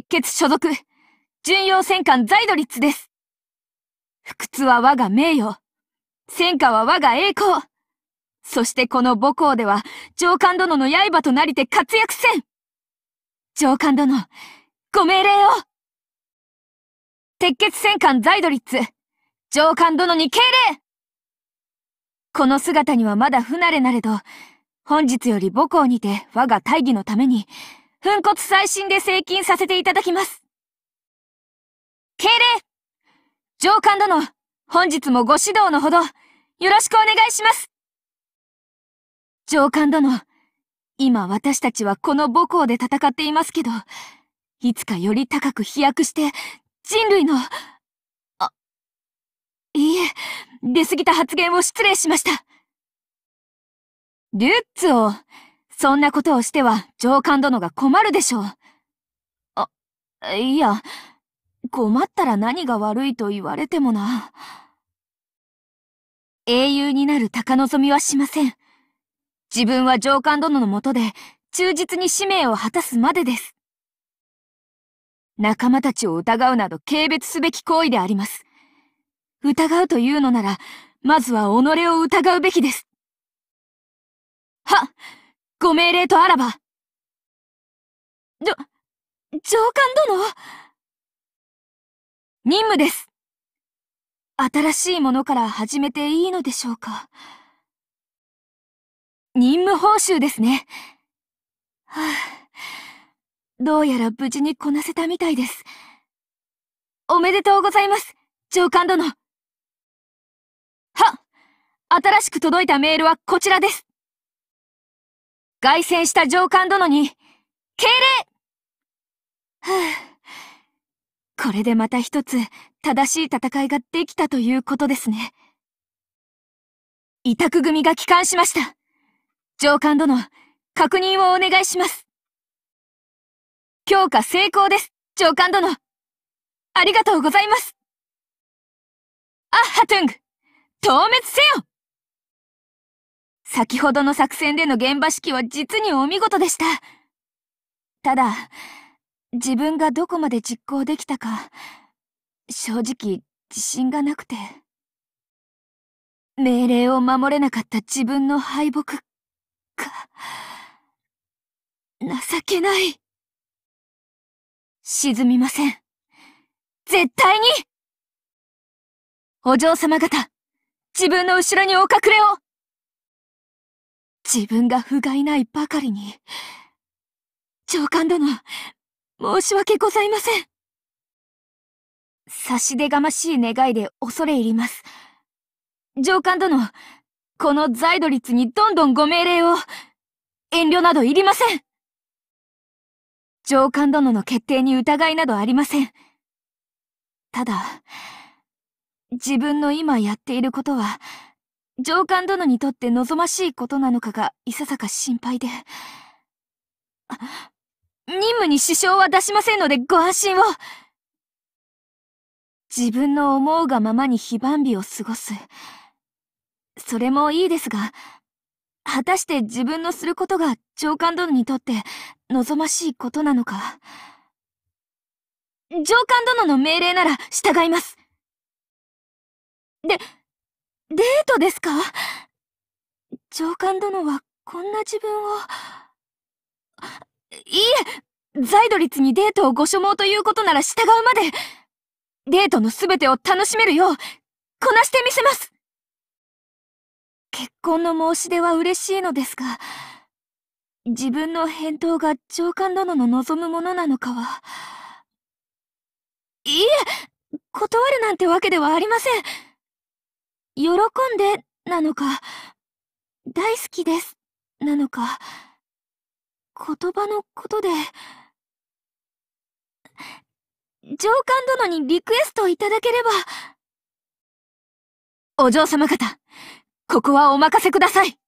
鉄血所属、巡洋戦艦ザイドリッツです。不屈は我が名誉。戦火は我が栄光。そしてこの母校では、上官殿の刃となりて活躍せん上官殿、ご命令を鉄血戦艦ザイドリッツ、上官殿に敬礼この姿にはまだ不慣れなれど、本日より母校にて我が大義のために、粉骨最新で請金させていただきます。敬礼上官殿、本日もご指導のほど、よろしくお願いします上官殿、今私たちはこの母校で戦っていますけど、いつかより高く飛躍して、人類の、あ、いいえ、出過ぎた発言を失礼しました。ルッツを、そんなことをしては上官殿が困るでしょう。あ、いや、困ったら何が悪いと言われてもな。英雄になる高望みはしません。自分は上官殿のもとで忠実に使命を果たすまでです。仲間たちを疑うなど軽蔑すべき行為であります。疑うというのなら、まずは己を疑うべきです。はっご命令とあらば。ど、上官殿任務です。新しいものから始めていいのでしょうか。任務報酬ですね。はあ、どうやら無事にこなせたみたいです。おめでとうございます、上官殿。は新しく届いたメールはこちらです。凱旋した上官殿に、敬礼はぁ、これでまた一つ正しい戦いができたということですね。委託組が帰還しました。上官殿、確認をお願いします。強化成功です、上官殿。ありがとうございます。アッハトゥング、倒滅せよ先ほどの作戦での現場指揮は実にお見事でした。ただ、自分がどこまで実行できたか、正直自信がなくて。命令を守れなかった自分の敗北か。情けない。沈みません。絶対にお嬢様方、自分の後ろにお隠れを自分が不甲斐ないばかりに。長官殿、申し訳ございません。差し出がましい願いで恐れ入ります。上官殿、この在度率にどんどんご命令を、遠慮などいりません。上官殿の決定に疑いなどありません。ただ、自分の今やっていることは、上官殿にとって望ましいことなのかがいささか心配で。任務に支障は出しませんのでご安心を自分の思うがままに非番日を過ごす。それもいいですが、果たして自分のすることが上官殿にとって望ましいことなのか。上官殿の命令なら従います。で、デートですか長官殿はこんな自分を。いえザイドリツにデートをご所望ということなら従うまでデートの全てを楽しめるよう、こなしてみせます結婚の申し出は嬉しいのですが、自分の返答が長官殿の望むものなのかは。いいえ、断るなんてわけではありません。喜んでなのか、大好きですなのか、言葉のことで、上官殿にリクエストいただければ。お嬢様方、ここはお任せください。